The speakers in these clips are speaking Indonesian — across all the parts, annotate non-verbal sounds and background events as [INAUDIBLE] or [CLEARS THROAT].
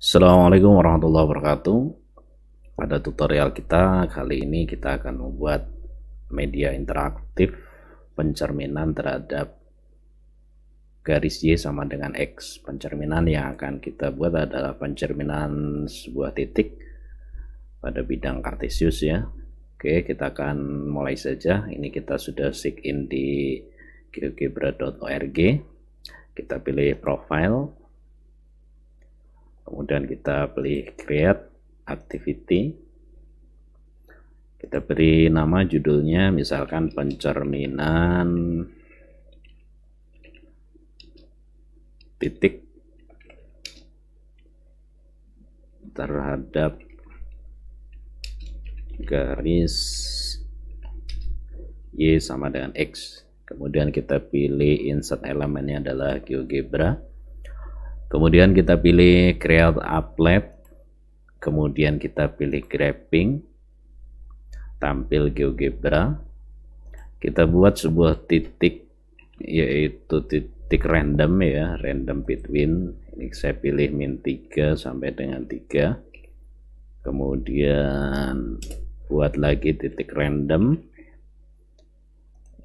Assalamualaikum warahmatullahi wabarakatuh Pada tutorial kita kali ini kita akan membuat media interaktif pencerminan terhadap garis Y sama dengan X pencerminan yang akan kita buat adalah pencerminan sebuah titik pada bidang kartesius ya Oke kita akan mulai saja ini kita sudah sign in di geogebra.org kita pilih profile kemudian kita pilih create activity kita beri nama judulnya misalkan pencerminan titik terhadap garis Y sama dengan X kemudian kita pilih insert elemennya adalah GeoGebra Kemudian kita pilih create applet, kemudian kita pilih grabbing, tampil GeoGebra. Kita buat sebuah titik yaitu titik random ya, random between. Ini saya pilih min 3 sampai dengan 3. Kemudian buat lagi titik random.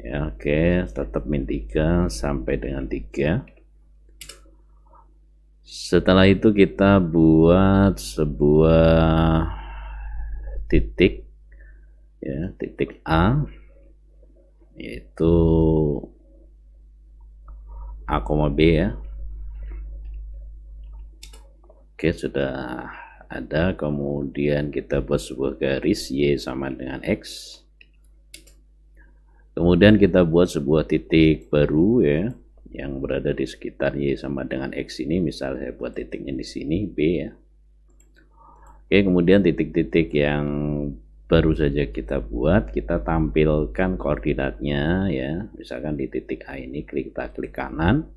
Ya, oke, okay. tetap min 3 sampai dengan 3 setelah itu kita buat sebuah titik ya titik A yaitu A, B ya oke sudah ada kemudian kita buat sebuah garis Y sama dengan X kemudian kita buat sebuah titik baru ya yang berada di sekitar Y sama dengan X ini misal saya buat titiknya di sini B ya Oke kemudian titik-titik yang baru saja kita buat kita tampilkan koordinatnya ya misalkan di titik A ini klik kita klik kanan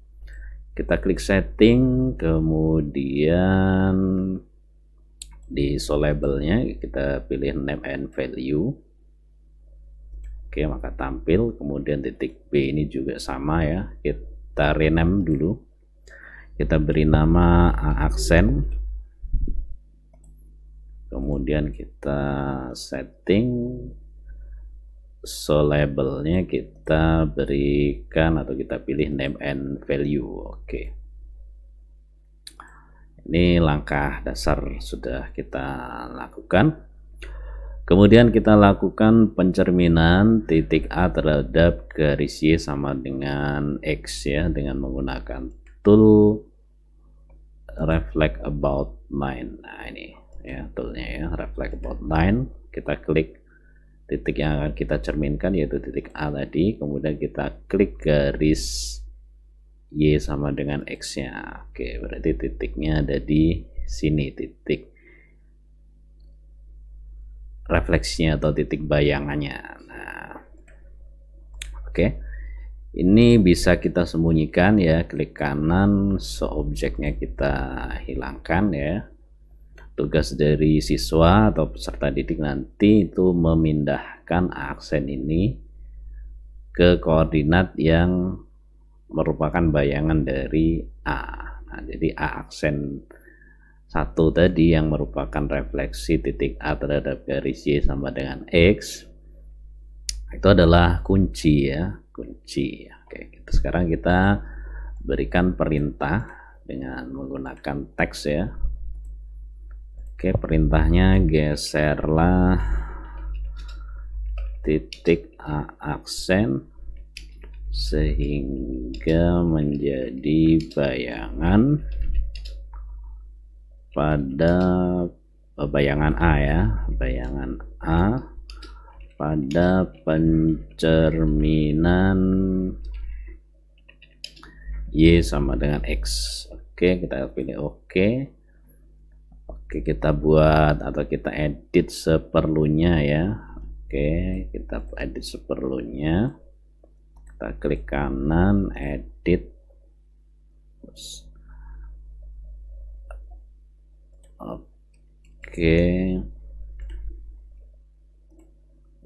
kita klik setting kemudian di show labelnya kita pilih name and value oke maka tampil kemudian titik B ini juga sama ya kita kita rename dulu kita beri nama uh, aksen kemudian kita setting so labelnya kita berikan atau kita pilih name and value oke okay. ini langkah dasar sudah kita lakukan Kemudian kita lakukan pencerminan titik A terhadap garis Y sama dengan X ya dengan menggunakan tool reflect about line. Nah ini ya toolnya ya reflect about line. Kita klik titik yang akan kita cerminkan yaitu titik A tadi. Kemudian kita klik garis Y sama dengan X-nya. Oke berarti titiknya ada di sini titik refleksinya atau titik bayangannya. Nah, oke. Okay. Ini bisa kita sembunyikan ya, klik kanan, seobjeknya kita hilangkan ya. Tugas dari siswa atau peserta didik nanti itu memindahkan aksen ini ke koordinat yang merupakan bayangan dari A. Nah, jadi A aksen satu tadi yang merupakan refleksi titik A terhadap garis Y sama dengan X itu adalah kunci ya kunci oke kita, gitu. sekarang kita berikan perintah dengan menggunakan teks ya oke perintahnya geserlah titik A aksen sehingga menjadi bayangan pada bayangan A ya bayangan A pada pencerminan Y sama dengan X oke kita pilih oke oke kita buat atau kita edit seperlunya ya oke kita edit seperlunya kita klik kanan edit oke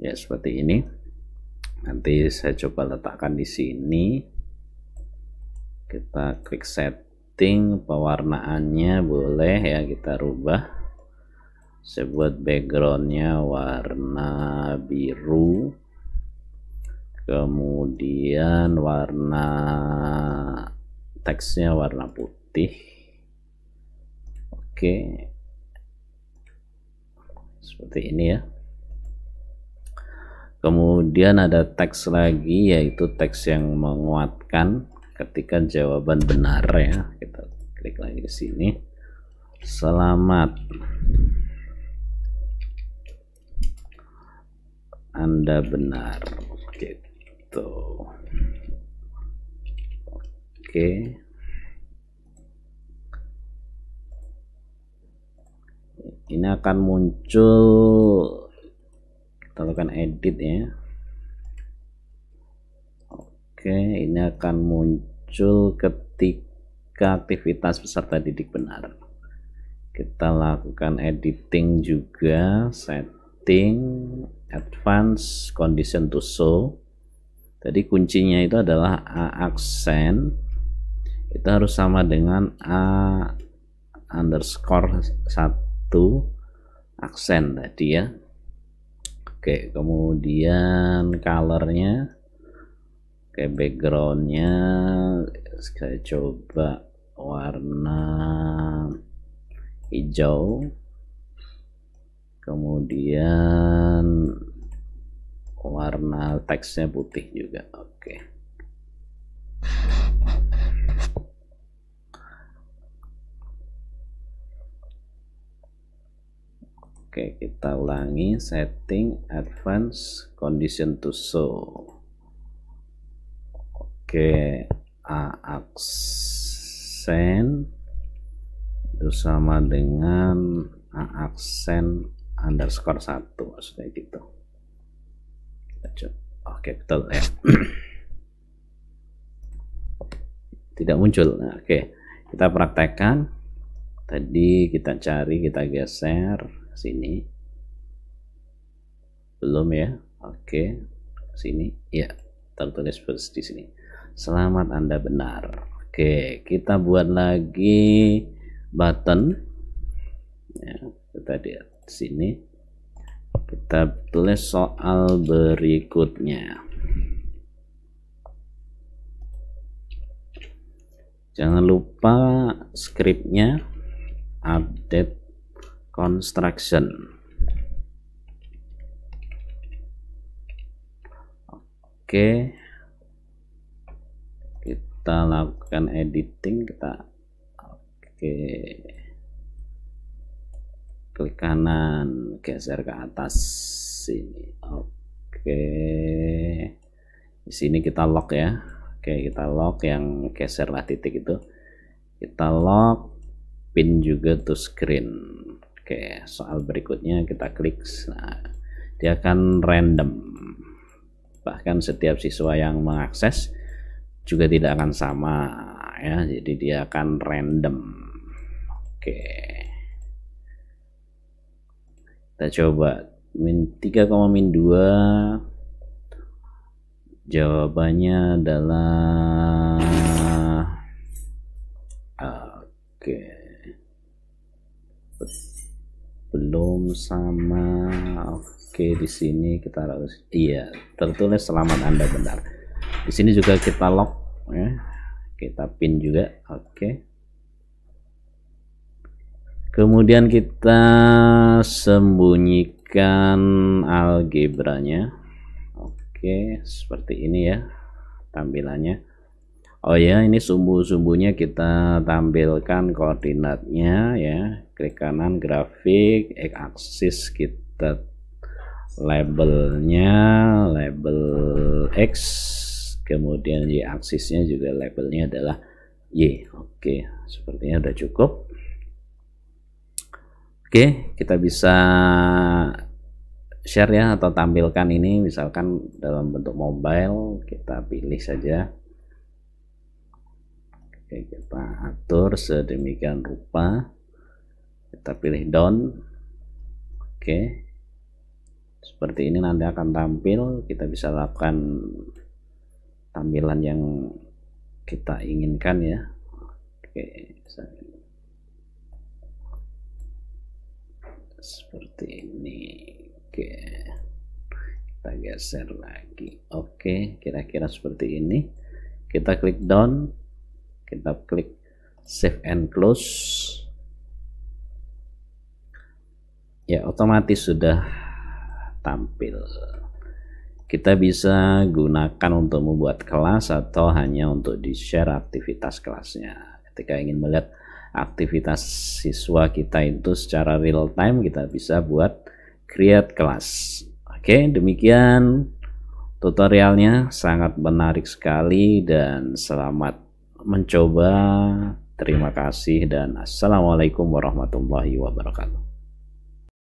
ya seperti ini nanti saya coba letakkan di sini kita klik setting pewarnaannya boleh ya kita rubah saya backgroundnya warna biru kemudian warna teksnya warna putih oke seperti ini ya kemudian ada teks lagi yaitu teks yang menguatkan ketika jawaban benar ya kita klik lagi di sini selamat Anda benar Oke, gitu oke okay. ini akan muncul kita lakukan edit ya oke ini akan muncul ketika aktivitas peserta didik benar kita lakukan editing juga setting advance condition to show tadi kuncinya itu adalah a aksen itu harus sama dengan a underscore 1 itu aksen tadi ya oke kemudian colornya oke backgroundnya saya coba warna hijau kemudian warna teksnya putih juga oke okay. Oke, kita ulangi setting advance condition to show. Oke, A aksen itu sama dengan A aksen underscore 1 maksudnya gitu. Oke, betul ya. [CLEARS THROAT] Tidak muncul. Nah, oke, kita praktekkan. Tadi kita cari, kita geser sini belum ya oke sini ya tertulis first di sini selamat anda benar oke kita buat lagi button ya, kita di sini kita tulis soal berikutnya jangan lupa scriptnya update construction oke kita lakukan editing kita oke klik kanan geser ke atas sini oke di sini kita lock ya oke kita lock yang geserlah titik itu kita lock pin juga to screen Oke, soal berikutnya kita klik. Nah, dia akan random. Bahkan setiap siswa yang mengakses juga tidak akan sama ya. Jadi dia akan random. Oke. Kita coba min 3, min 2 jawabannya adalah oke. Okay belum sama oke di sini kita harus iya tertulis selamat anda benar di sini juga kita lock ya kita pin juga oke kemudian kita sembunyikan algebranya oke seperti ini ya tampilannya Oh ya, ini sumbu-sumbunya kita tampilkan koordinatnya ya. Klik kanan grafik, x-axis kita labelnya label x, kemudian y-axisnya juga labelnya adalah y. Oke, sepertinya sudah cukup. Oke, kita bisa share ya atau tampilkan ini misalkan dalam bentuk mobile, kita pilih saja. Oke, kita atur sedemikian rupa. Kita pilih down. Oke. Seperti ini nanti akan tampil, kita bisa lakukan tampilan yang kita inginkan ya. Oke, seperti ini. Oke. Kita geser lagi. Oke, kira-kira seperti ini. Kita klik down kita klik save and close ya otomatis sudah tampil kita bisa gunakan untuk membuat kelas atau hanya untuk di share aktivitas kelasnya ketika ingin melihat aktivitas siswa kita itu secara real time kita bisa buat create kelas oke demikian tutorialnya sangat menarik sekali dan selamat mencoba. Terima kasih dan assalamualaikum warahmatullahi wabarakatuh.